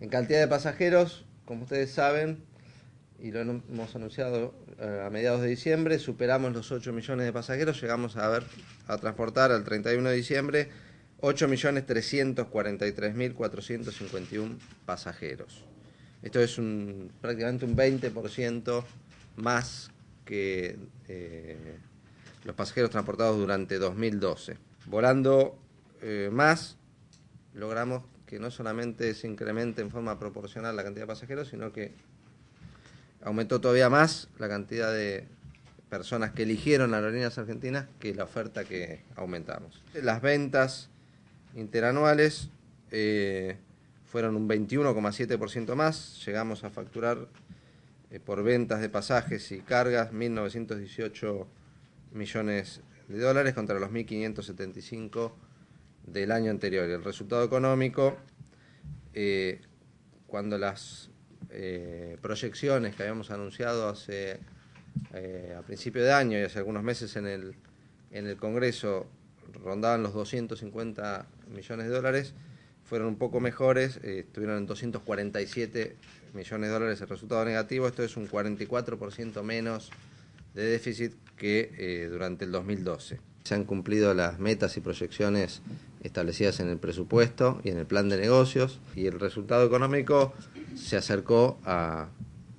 En cantidad de pasajeros, como ustedes saben, y lo hemos anunciado eh, a mediados de diciembre, superamos los 8 millones de pasajeros, llegamos a, ver, a transportar al 31 de diciembre 8.343.451 pasajeros. Esto es un, prácticamente un 20% más que eh, los pasajeros transportados durante 2012. Volando eh, más, logramos que no solamente se incremente en forma proporcional la cantidad de pasajeros, sino que aumentó todavía más la cantidad de personas que eligieron las aerolíneas argentinas que la oferta que aumentamos. Las ventas interanuales eh, fueron un 21,7% más, llegamos a facturar eh, por ventas de pasajes y cargas 1.918 millones de dólares contra los 1.575 millones del año anterior. El resultado económico, eh, cuando las eh, proyecciones que habíamos anunciado hace eh, a principio de año y hace algunos meses en el, en el Congreso rondaban los 250 millones de dólares, fueron un poco mejores, estuvieron en 247 millones de dólares el resultado negativo, esto es un 44% menos de déficit que durante el 2012. Se han cumplido las metas y proyecciones establecidas en el presupuesto y en el plan de negocios y el resultado económico se acercó a,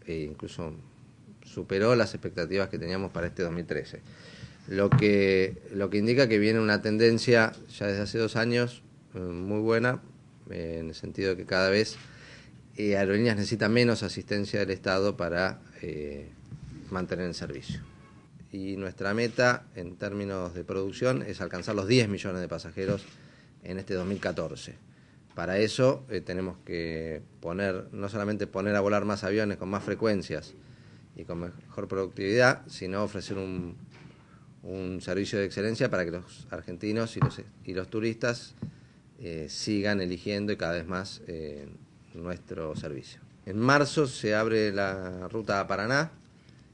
e incluso superó las expectativas que teníamos para este 2013. Lo que, lo que indica que viene una tendencia ya desde hace dos años eh, muy buena, en el sentido de que cada vez eh, aerolíneas necesita menos asistencia del Estado para eh, mantener el servicio y nuestra meta en términos de producción es alcanzar los 10 millones de pasajeros en este 2014. Para eso eh, tenemos que poner, no solamente poner a volar más aviones con más frecuencias y con mejor productividad, sino ofrecer un, un servicio de excelencia para que los argentinos y los, y los turistas eh, sigan eligiendo y cada vez más eh, nuestro servicio. En marzo se abre la ruta a Paraná,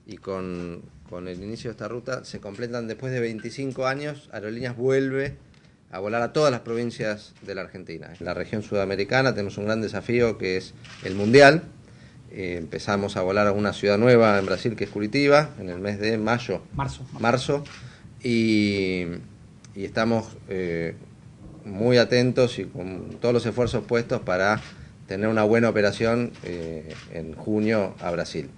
y con, el inicio de esta ruta se completan después de 25 años, Aerolíneas vuelve a volar a todas las provincias de la Argentina. En la región sudamericana tenemos un gran desafío que es el Mundial. Eh, empezamos a volar a una ciudad nueva en Brasil que es Curitiba en el mes de mayo. Marzo. Marzo. Y, estamos eh, muy atentos y con todos los esfuerzos puestos para tener una buena operación eh, en junio a Brasil.